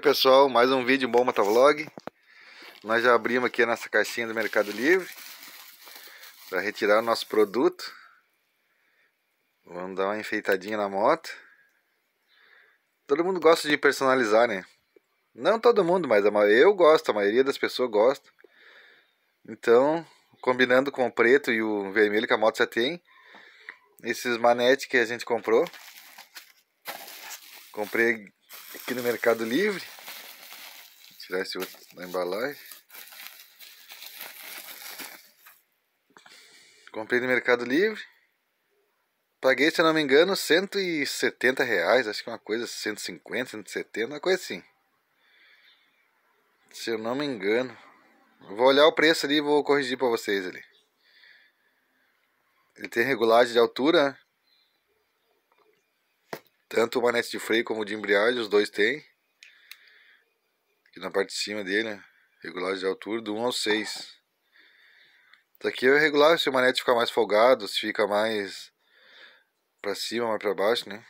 pessoal, mais um vídeo bom Matavlog Nós já abrimos aqui a nossa caixinha do Mercado Livre Para retirar o nosso produto Vamos dar uma enfeitadinha na moto Todo mundo gosta de personalizar, né? Não todo mundo, mas eu gosto, a maioria das pessoas gosta Então, combinando com o preto e o vermelho que a moto já tem Esses manetes que a gente comprou Comprei aqui no Mercado Livre. Vou tirar esse outro da embalagem. Comprei no Mercado Livre. Paguei, se eu não me engano, 170 reais. Acho que uma coisa, 150, 170, uma coisa assim. Se eu não me engano. vou olhar o preço ali e vou corrigir pra vocês ali. Ele tem regulagem de altura, né? Tanto o manete de freio como o de embreagem, os dois tem. Aqui na parte de cima dele, né? regulagem de altura do 1 ao 6. Daqui tá é regular se o manete ficar mais folgado, se fica mais para cima, mais para baixo, né?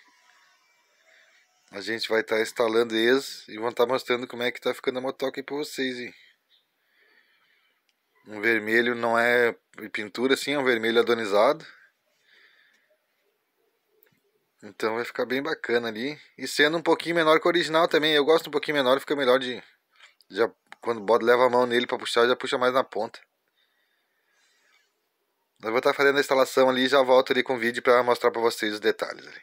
A gente vai estar tá instalando eles e vão estar tá mostrando como é que tá ficando a motoca aí para vocês, hein? Um vermelho não é pintura, sim, é um vermelho adonizado. Então vai ficar bem bacana ali. E sendo um pouquinho menor que o original também. Eu gosto um pouquinho menor, fica melhor de. Já, quando bota, leva a mão nele para puxar, já puxa mais na ponta. Eu vou estar tá fazendo a instalação ali e já volto ali com o vídeo para mostrar para vocês os detalhes. Ali.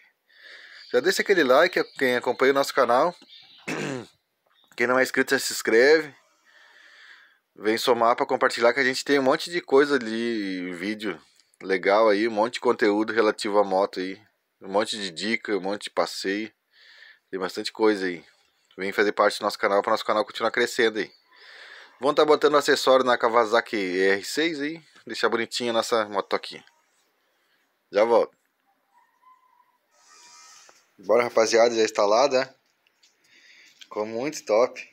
Já deixa aquele like, quem acompanha o nosso canal. Quem não é inscrito já se inscreve. Vem somar para compartilhar que a gente tem um monte de coisa ali, vídeo legal aí, um monte de conteúdo relativo à moto aí. Um monte de dica, um monte de passeio. Tem bastante coisa aí. Vem fazer parte do nosso canal para o nosso canal continuar crescendo aí. Vamos estar tá botando acessório na Kawasaki R6 aí. Deixar bonitinha a nossa motoquinha. Já volto. Bora rapaziada, já instalada. Né? Ficou muito top.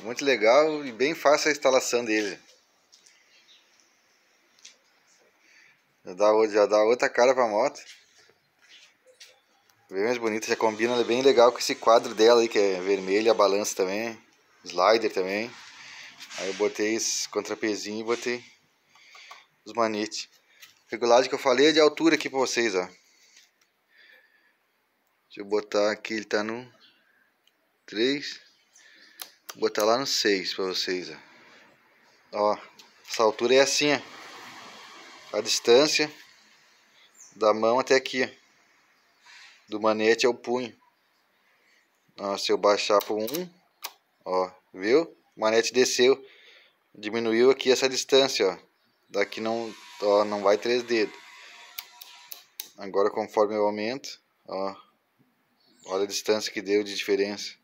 Muito legal e bem fácil a instalação dele. Já dá, já dá outra cara pra moto. Bem mais bonita, já combina bem legal com esse quadro dela aí, que é vermelho, a balança também, slider também. Aí eu botei esse contrapezinho e botei os manetes. Regulagem que eu falei é de altura aqui pra vocês, ó. Deixa eu botar aqui, ele tá no 3. Vou botar lá no 6 pra vocês, ó. Ó, essa altura é assim, ó a distância da mão até aqui, do manete ao punho. Ó, se eu baixar para um, ó, viu? O manete desceu, diminuiu aqui essa distância, ó. Daqui não, ó, não vai três dedos. Agora conforme eu aumento, ó, olha a distância que deu de diferença.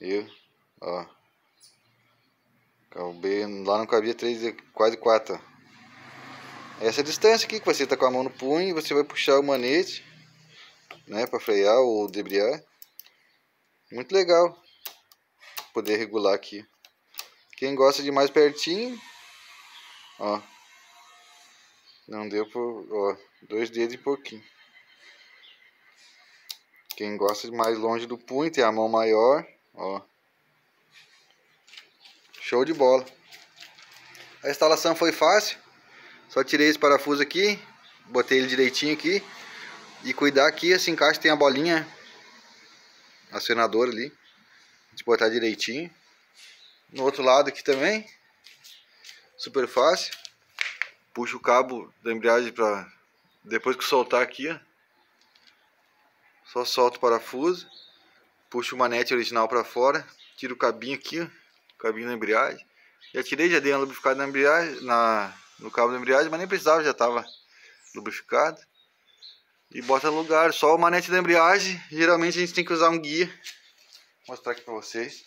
Viu? Ó. Cabia, lá não cabia três, quase quatro, ó essa distância aqui que você está com a mão no punho, você vai puxar o manete, né, para frear ou debriar. Muito legal poder regular aqui. Quem gosta de mais pertinho, ó, não deu por, ó, dois dedos e pouquinho. Quem gosta de mais longe do punho, tem a mão maior, ó. Show de bola. A instalação foi fácil. Só tirei esse parafuso aqui, botei ele direitinho aqui. E cuidar aqui, esse assim, encaixe tem a bolinha acionador ali. De botar direitinho. No outro lado aqui também. Super fácil. Puxa o cabo da embreagem para depois que soltar aqui, ó. Só solta o parafuso. Puxa o manete original para fora. Tira o cabinho aqui, ó. O cabinho da embreagem. Já tirei, já dei uma lubrificada na embreagem, na no cabo da embreagem, mas nem precisava, já estava lubrificado. E bota no lugar, só o manete da embreagem, geralmente a gente tem que usar um guia. Vou mostrar aqui para vocês.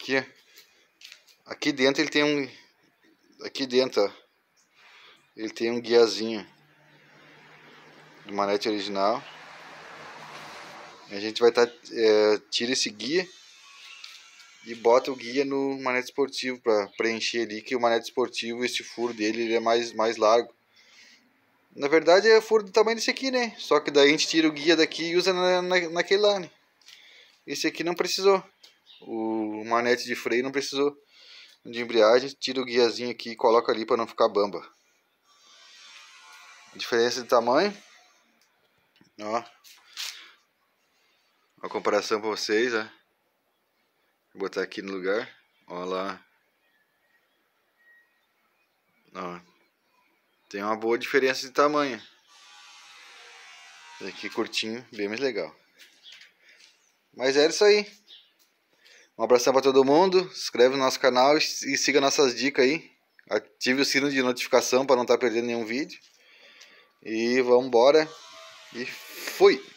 Aqui, aqui dentro ele tem um, aqui dentro, ó, ele tem um guiazinho do manete original. A gente vai estar, tá, é, tira esse guia e bota o guia no manete esportivo para preencher ali que o manete esportivo esse furo dele ele é mais mais largo na verdade é furo do tamanho desse aqui né só que daí a gente tira o guia daqui e usa na, na, naquele lá né? esse aqui não precisou o manete de freio não precisou de embreagem tira o guiazinho aqui e coloca ali para não ficar bamba diferença de tamanho ó uma comparação para vocês ó Vou botar aqui no lugar. Olha lá. Ó. Tem uma boa diferença de tamanho. Esse aqui curtinho, bem mais legal. Mas era isso aí. Um abração para todo mundo. Se inscreve no nosso canal e siga nossas dicas aí. Ative o sino de notificação para não estar tá perdendo nenhum vídeo. E vamos embora. E fui!